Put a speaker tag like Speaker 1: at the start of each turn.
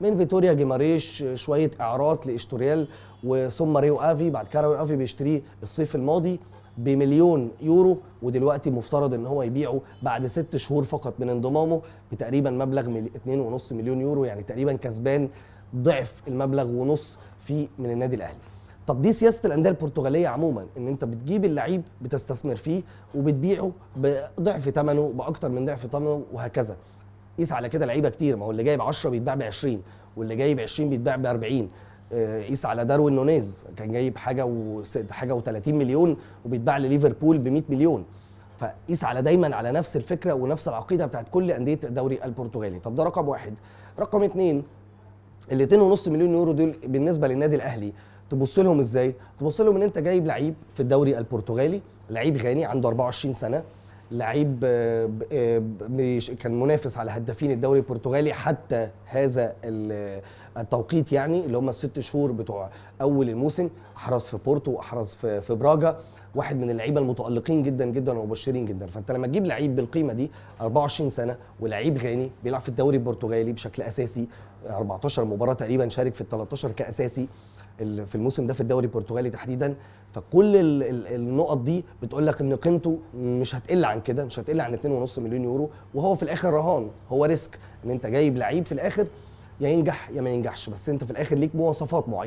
Speaker 1: من فيتوريا جيماريش شويه اعارات لاشتوريال وثم ريو افي بعد كده ريو افي بيشتريه الصيف الماضي بمليون يورو ودلوقتي مفترض ان هو يبيعه بعد ست شهور فقط من انضمامه بتقريبا مبلغ 2.5 مليون يورو يعني تقريبا كسبان ضعف المبلغ ونص في من النادي الاهلي. طب دي سياسه الانديه البرتغاليه عموما ان انت بتجيب اللعيب بتستثمر فيه وبتبيعه بضعف ثمنه باكتر من ضعف ثمنه وهكذا قيس على كده لعيبه كتير ما هو اللي جايب 10 بيتباع ب 20 واللي جايب 20 بيتباع ب 40 آه، قيس على داروين نونيز كان جايب حاجه و حاجه و30 مليون وبيتباع لليفربول ب 100 مليون فقيس على دايما على نفس الفكره ونفس العقيده بتاعت كل انديه الدوري البرتغالي طب ده رقم واحد رقم اتنين ال 2.5 مليون يورو دول بالنسبه للنادي الاهلي تبص لهم ازاي؟ تبص لهم ان انت جايب لعيب في الدوري البرتغالي لعيب غني عنده 24 سنه لعيب آه، آه، كان منافس على هدافين الدوري البرتغالي حتى هذا آه، التوقيت يعني اللي هم الست شهور بتوع اول الموسم احرز في بورتو واحرز في, في براجا واحد من اللعيبه المتالقين جدا جدا ومبشرين جدا فانت لما تجيب لعيب بالقيمه دي 24 سنه ولعيب غاني بيلعب في الدوري البرتغالي بشكل اساسي 14 مباراه تقريبا شارك في ال 13 كاساسي في الموسم ده في الدوري البرتغالي تحديدا فكل النقط دي بتقول لك ان قيمته مش هتقل عن كده مش هتقل عن 2.5 مليون يورو وهو في الاخر رهان هو ريسك ان انت جايب لعيب في الاخر يا ينجح يا ما ينجحش بس انت في الاخر ليك مواصفات معينه